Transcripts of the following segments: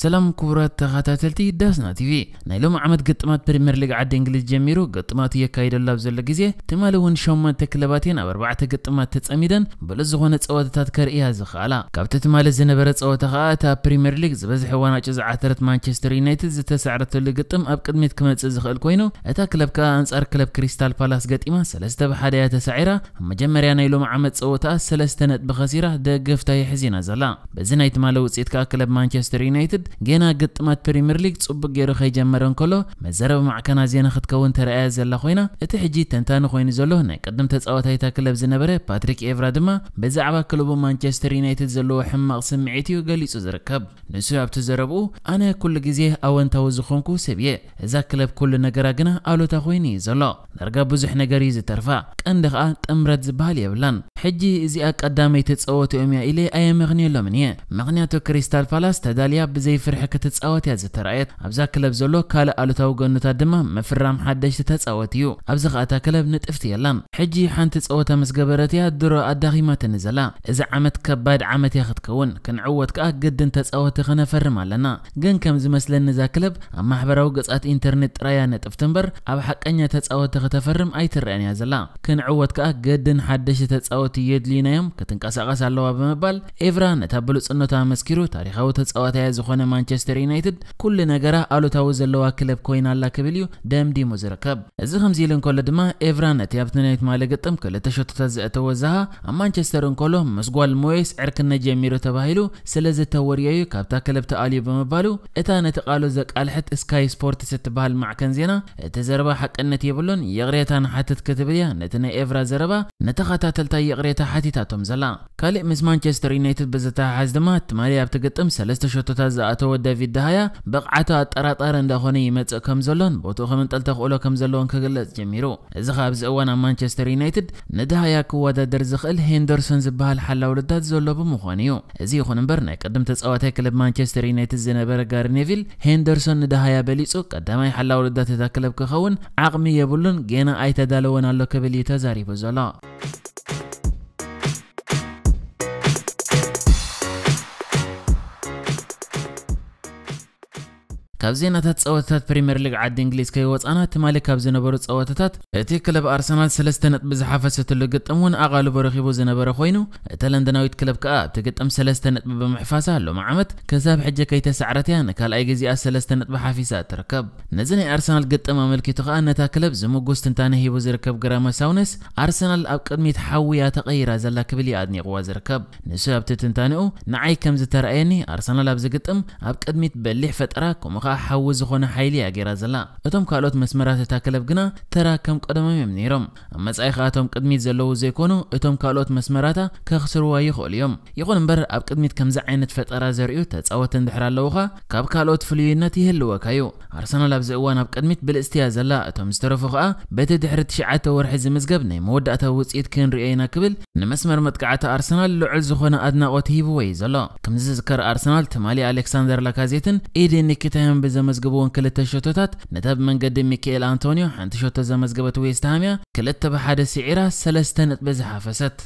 ሰላም ክቡራት ተኸታተልቲ ዳስና ቲቪ ናይ ሎም ዓመት ግጥማት ፕሪምየር ሊግ ዓዲ እንግሊዝ ጀሚሩ ግጥማት እየካየደላ ብዘሎ ግዜ ትማሊ እውን ሸሞንተ ክለባትን ኣብ ኣርባዕተ ግጥማት ተጸሚደን ብሉፅ ዝኾነ ፀወታታት ከርእያ ዝኽኣላ ካብቲ ትማሊ ዝነበረ ፀወታ ከዓ እታ ፕሪምየር ሊግ ዝበዝሐ ዋናጭ ዝዓተረት ማንቸስተር ዩናይትድ ዝተሰዕረተሉ ግጥም ኣብ ቅድሚት ክመጽእ ዝኽእል ኮይኑ እታ ክለብ ከዓ ኣንጻር ክለብ ክሪስታል ፓላስ ገጢማ ሰለስተ ብሓደ እያ ተሳዒራ ኣብ መጀመርያ ናይ ሎም ዓመት ፀወታ ሰለስተ ነጥቢ ኸሲራ ደገፍታ ይሕዚና ዘላ በዚ ናይ ትማሊ ውፅኢት ከዓ ክለብ ማንቸስተር ዩናይትድ جينا قط مات بريمير ليج صبق جيرو خي جمرن كله مزرب مع كنا زين خد كون ترى زلا خوينا اتحجي تنتان خوين زلو هنا قدم تتصاوتايتا كلب زنبره باتريك ايفرادما دما بزعبا كلوب مانشستر يونايتد زلو حماق سمعيتيو قليصو زركب نسو ابتو زربو انا كل جزيه انت وزخونكو سبيه اذا كلب كل نقرا قنا قالو تخويني زلو نرجع بزح نقري زترفا قندقا تمرد زبال يبلن حجي ازي اقدامي تتصاوتو اميا الي اي مغني لمنيه مغنياتو كريستال بالاس تداليا بزي ፍርሒ ክትጻወት እያ ዝተረኣየት ኣብዛ ክለብ ዘሎ ካልእ ኣሉታዊ ጎነታት ድማ ምፍራም ሓደሽቲ ተጻወት እዩ ኣብዚ ኸ እታ ክለብ ንጥፍቲ የላን ሕጂ ሓንቲ ፀወታ ምስ ገበረት እያ ድሮ ኣዳኺማትን ዘላ እዚ ዓመት ከባድ ዓመት እያ ክትከውን ክንዕወት ከዓ ግድን ተጻወቲ ክነፈርም ኣለና ግን ከም ዝመስለኒ እዛ ክለብ ኣብ ማሕበራዊ ገጻት ኢንተርኔት ጥራያ ነጥፍቲ እምበር ኣብ ሓቀኛ ተጻወቲ ከተፈርም ኣይትረአን እያ ዘላ ክንዕወት ከዓ ገድን ሓደሽቲ ተጻወቲ የድልዩናዮም ክትንቀሳቐስ ኣለዋ ብምባል ኤቭራ ነታ ብሉፅነቷ መስኪሩ ታሪኻዊ ተጻዋታያ ዝኾነ مانشستر يونايتد كل نجاره قالوا تاوز اللي كلب كوين على كبليو دام دي مزركب زخم زيلن كل دما إفرانة يابتنيت مالك التم كل تشوت تزق توزها مانشستر كله مسقول مويس عرك النجم تباهلو سلزة توريو كابتا كلب تقالي بمبالو إتانة قالوا زك ألحت سكاي سبورت ستبهل مع كنزينا تزربا حق النتي بلون يغريتان حتت كتبليا نتنا إفرا زربا نتخاتاتلتا يغريتا تاتم زلا كالئ مس مانشستر يونايتد بزتا حزدما تمالي ابتقطم سلسة شوتوتا أتود في الدهاية بقعة الطراطر اندخون يمتع كم زلون بوتو خمن تلتقولو كم زلون كغلص جميرو إذا خاب زوانا مانشستر يونايتد ندهايا كوادا درزخل هندرسون زبال حلاو لدات زلو بمخانيو إذا يخون برنا قدم تسقواتي كلب مانشستر يونايتد زنبر غاري نيفيل هندرسون ندهايا بليصو قدماي حلاو لدات تا كلب كخون عقمي يبلون جينا أيتدالون الله كبليتا زاري بزلا ካብዚ ናታት ፀወታታት ፕሪምየር ሊግ ዓዲ እንግሊዝ ከይወፃና ትማሊ ካብ ዝነበሩ ፀወታታት እቲ ክለብ ኣርሰናል ሰለስተ ነጥቢ ዝሓፈሰትሉ ግጥም እውን ኣቓልቦ ረኺቡ ዝነበረ ኮይኑ እታ ለንደናዊት ክለብ ከዓ ኣብቲ ግጥም ሰለስተ ነጥቢ ብምሕፋሳ ሎሚ ዓመት ክሳብ ሕጂ ከይተሳዕረት እያ ንካልኣይ ግዜኣ ሰለስተ ነጥቢ ሓፊሳ ትርከብ ነዚ ናይ ኣርሰናል ግጥም ኣመልኪቱ ከዓ ነታ ክለብ ዝምጉስ ትንታነ ሂቡ ዝርከብ ግራመ ሳውነስ ኣርሰናል ኣብ ቅድሚት ሓውያ ተቐይራ ዘላ ክብል እዩ ኣድኒቕዋ ዝርከብ ንሱ ኣብቲ ትንታንኡ ንዓይ ከም ዝተረኣየኒ ኣርሰናል ኣብ ዝግጥም ኣብ ቅድሚት በሊሕ ፈጠራ ከምኡ حوز زخون حیلی اگر از ل. اتوم کالوت مسمرات تاکلب گنا ترا کم قدمم نیرم. اما از ای خاتم قدمیت زلو زیکونو اتوم کالوت مسمراتا کخسر وای خالیم. یکون بر اب قدمیت کم زعینت فتقر از ریوت هت آوتن دحر لوخه. کاب کالوت فلی نتی هل و کیو. عرسان لب زوان اب قدمیت بل استیاز ل. اتوم استرفقه. بته دحر تشعت و رحز مزجب نی. مود اتوس ایت کن ریاینا قبل. نمسمر متقعت عرسان ل عزخون آدنا قطیب وای زلا. کم زذکر عرسان تمالی الکساندر لکازیتن. ایدی نکته ጨዋታን ብዘመዝግብዎን ክልተ ሸቶታት ነጥብ መንገዲ ሚካኤል ኣንቶኒዮ ሓንቲ ሸቶ ዘመዝገበት ዌስትሃምያ ክልተ ብሓደ ስዒራ ሰለስተ ነጥቢ ዝሓፈሰት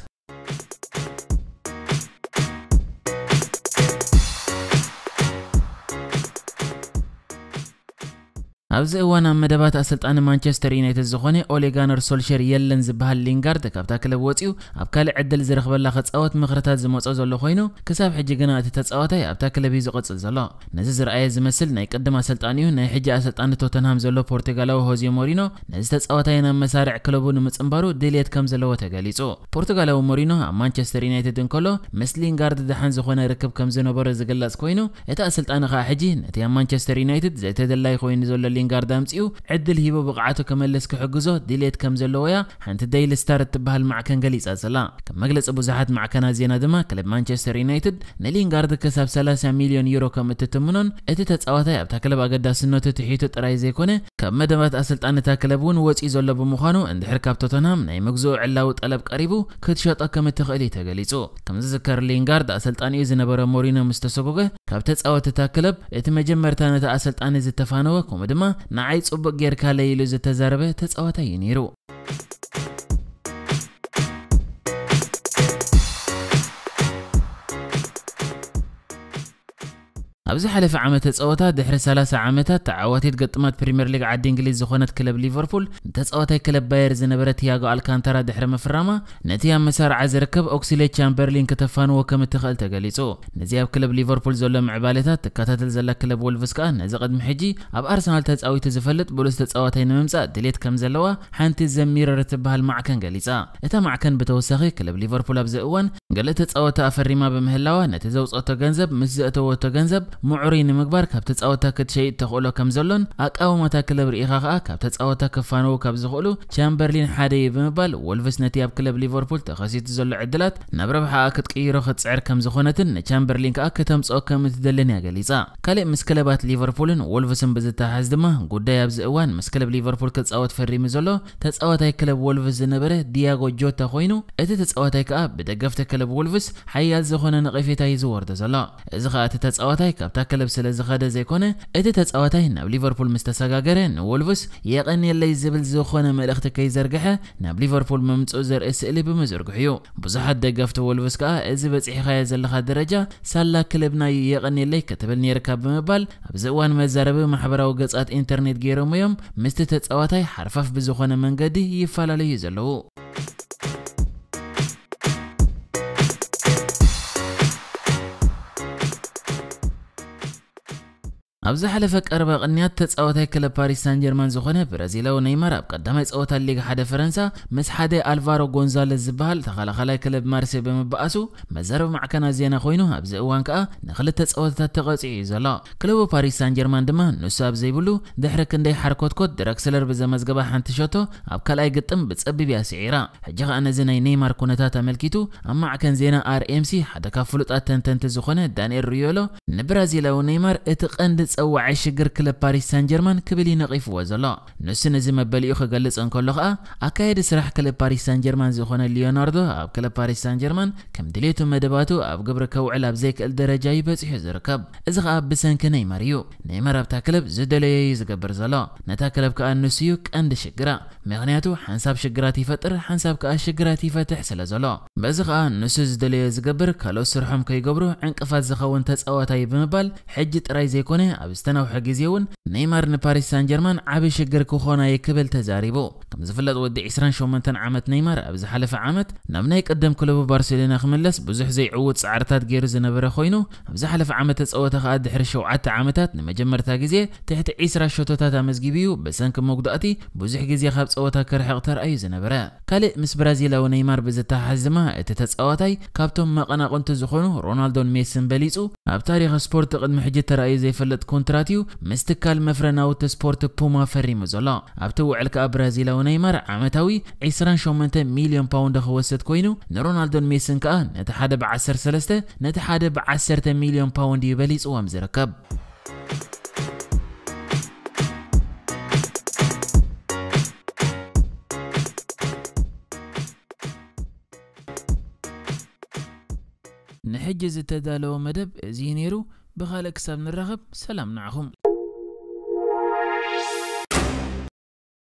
أبز إوانا مدبات أسلطان مانشستر يونايتد زخوني أوليغانر سولشير يلن زبهال لينغارد كابتا كلب ووتيو أبكال عدل زرخ بالله خطأوات مغرطات زموت أوزو اللو خوينو كساب حجي قناة تتصاواتي أبتا كلب يزو قد سلزلو نزيز رأي زمسل ناي قدم أسلطان يو ناي حجي أسلطان توتنهام زولو بورتغالو هوزيو مورينو نزيز تتصاواتي نام مسارع كلبو نمتس انبارو ديليت كم زلو تغاليسو بورتغالو مورينو أم مانشستر يونايتد انكولو مس لينغارد دحان زخونا ركب كم زنو برز قلاس خوينو إتا أسلطان خا حجي نتيا مانشستر يونايتد زيتد الله يخوين زولو ሊንጋርድ ኣምፂኡ ዕድል ሂቦ ብቕዓቱ ከመልስ ክሕግዞ ድሌት ከም ዘለዎ እያ ሓንቲ ደይሊ ስታር እትበሃል ማዕከን ገሊፃ ዘላ ከም መግለፂ ብዙሓት ማዕከና ዜና ድማ ክለብ ማንቸስተር ዩናይትድ ንሊንጋርድ ክሳብ 30 ሚሊዮን ዩሮ ከም እትትምኖን እቲ ተፃዋታይ ኣብታ ክለብ ኣገዳስነቱ ትሒቱ ጥራይ ዘይኮነ ካብ መደባት ኣሰልጣን እታ ክለብ እውን ወፂኡ ዘሎ ብምዃኑ እንድሕር ካብ ቶተንሃም ናይ መግዝኡ ዕላዊ ጠለብ ቀሪቡ ክትሸጦ ከም እትኽእል እዩ ተገሊጹ ከም ዝዝከር ሊንጋርድ ኣሰልጣኒኡ ዝነበረ ሞሪኖ ምስ ተሰጎገ ካብ ተፃወት እታ ክለብ እቲ መጀመርታ ነቲ ኣሰልጣኒ ዝተፋነወ ከምኡ ድማ ንዓይ ጽቡቕ ጌርካለይ ኢሉ ዝተዛረበ ተጻዋታይ እዩ ነይሩ ابزي حلف عامته تصوتا دحر 30 عامته تعاوتيت قطمات بريمير ليج عاد انجليز زخونت كلب ليفربول تصوتاي كلب بايرز نبرت ياغو الكانترا دحر مفراما نتي ام مسار عز ركب اوكسيلي تشامبرلين كتفان وكم تخل تغليصو نزي اب كلب ليفربول زول معباليتا تكاتتل زلا كلب وولفز كان نزي قد محجي اب ارسنال تصاوي تزفلت بولس تصوتاي نممصا دليت كم زلوا حنتي زميره رتبها المعكن غليصا اتا معكن بتوسخي كلب ليفربول ابزي اون قالت تسأوتها أفرما بمهلاوة نتزوز أتو جنزب مزأتو أتو جنزب معرين مقبار كاب تسأوتها شيء تقوله كم زلون أك أكاو متا كلب رئيخا كاب تسأوتها كفانو كاب زخولو تشامبرلين حادي بمبال والفس نتياب كلب ليفربول تخسيت زل عدلات نبرة نبربحا خد سعر كم زخونتن تشامبرلين تمس أو كم تدلني قليصا كالي مسكلبات ليفربولن ولفسن بزتاحز دما ጉዳይ ኣብዚ እዋን ምስ ክለብ ሊቨርፑል ክጻወት ፈሪሙ ዘሎ ተጻዋታይ ክለብ ወልቭስ ዝነበረ ዲያጎ ጆታ ኮይኑ እቲ ተጻዋታይ ከዓ ብደገፍቲ ክለብ ዝኸለብ ውልቭስ ሓያል ዝኾነ ንቐፌታይ ዝወርዶ ዘሎ እዚ ኸዓ እቲ ተፃዋታይ ካብታ ክለብ ስለ ዝኸደ ዘይኮነ እቲ ተፃዋታይ ናብ ሊቨርፑል ምስ ተሰጋገረ ንውልቭስ የቐንየለይ ዝብል ዝኾነ መልእኽቲ ከይዘርግሐ ናብ ሊቨርፑል ምምፅኡ ዘርኢ ስእሊ ብምዝርግሕ እዩ ብዙሓት ደገፍቲ ውልቭስ ከዓ እዚ በፂሕኻዮ ዘለኻ ደረጃ ሳላ ክለብና የቐንየለይ ክትብል ነርካ ብምባል ኣብዚ እዋን መዛረቢ ማሕበራዊ ገጻት ኢንተርኔት ገይሮም እዮም ምስቲ ተፃዋታይ ሓርፋፍ ብዝኾነ መንገዲ ይፈላለዩ ዘለዉ أبز حلفك أربع قنيات تسأوتها كلا باريس سان جيرمان زخنة برازيل اب بقدام يسأوتها الليج حدا فرنسا مس حدا ألفارو غونزاليز زبال تخلى خلا كلا بمارسي بمبقاسو مزارو مع كنا زينا خوينو أبز أوان كأ نخلت تسأوتها تقاطعي زلا كلب باريس سان جيرمان دمان نساب زي بلو دحر كندي حركات كود دركسلر بزمز حنت حنتشتو اب أي قطم بتسبب يا سعيرة حجغ أنا زينا نيمار كونتاتا ملكيتو أما كان زينا آر إم سي حدا كفلوت اتنتنت زخنه دانيال ريولو نبرازيل نيمار اتقندت ዝፀዋዐ ሽግር ክለብ ፓሪስ ሳን ጀርማን ክብል ይነቒፍዎ ዘሎ ንሱ ነዚ መበሊኡ ክገልጽ እንከሎ ኸኣ ኣካየዲ ስራሕ ክለብ ፓሪስ ሳን ጀርማን ዝኾነ ሊዮናርዶ ኣብ ክለብ ፓሪስ ሳን ጀርማን ከም ድሌቱ መደባቱ ኣብ ግብሪ ከውዕል ኣብ ዘይክእል ደረጃ እዩ በፂሑ ዝርከብ እዚ ኸኣ ብሰንኪ ነይመር እዩ ነይመር ኣብታ ክለብ ዝደለየ እዩ ዝገብር ዘሎ ነታ ክለብ ከኣ ንሱ እዩ ቀንዲ ሽግራ ምክንያቱ ሓንሳብ ሽግራት ይፈጥር ሓንሳብ ከኣ ሽግራት ይፈትሕ ስለ ዘሎ በዚ ኸኣ ንሱ ዝደለየ ዝገብር ካልኦት ስርሖም ከይገብሩ ዕንቅፋት ዝኸውን ተፃዋታይ ብምባል ሕጂ ጥራይ ዘይኮነ ኣብ ዝተነውሐ ግዜ እውን ነይማር ንፓሪስ ሳን ጀርማን ዓብዪ ሽግር ክኾና ይክብል ተዛሪቡ ከም ዝፍለጥ ወዲ 28 ዓመት ነይማር ኣብ ዝሓለፈ ዓመት ናብ ናይ ቀደም ክለቡ ባርሴሎና ክምለስ ብዙሕ ዘይዕውት ፃዕርታት ገይሩ ዝነበረ ኮይኑ ኣብ ዝሓለፈ ዓመት ተፀወተ ከዓ ድሕሪ 7 ዓመታት ንመጀመርታ ግዜ ትሕቲ 20 ሸቶታት ኣመዝጊብ እዩ ብሰንኪ መጉዳእቲ ብዙሕ ግዜ ካብ ፀወታ ክርሕቕ ተርኣዩ ዝነበረ ካልእ ምስ ብራዚላዊ ነይማር ብዝተሓሓዝ ድማ እቲ ተፃዋታይ ካብቶም መቐናቕንቲ ዝኾኑ ሮናልዶን ሜስን በሊፁ ኣብ ታሪክ ስፖርት ቅድሚ ሕጂ ተረኣዩ ዘይፈልጥ ኮንትራቲው ምስ ትካል መፍረናውቲ ስፖርት ፑማ ፈሪሙ ዘሎ ኣብቲ ውዕል ከዓ ብራዚላዊ ነይማር ዓመታዊ 28 ሚልዮን ፓውንድ ክወስድ ኮይኑ ንሮናልዶን ሜስን ከዓ ነቲ ሓደ ብ13 ነቲ ሓደ ብ10 ሚልዮን ፓውንድ እዩ በሊፅዎም ዝርከብ ንሕጂ ዝተዳለወ መደብ እዚ ነይሩ بغالك سام الرغب سلام نعهم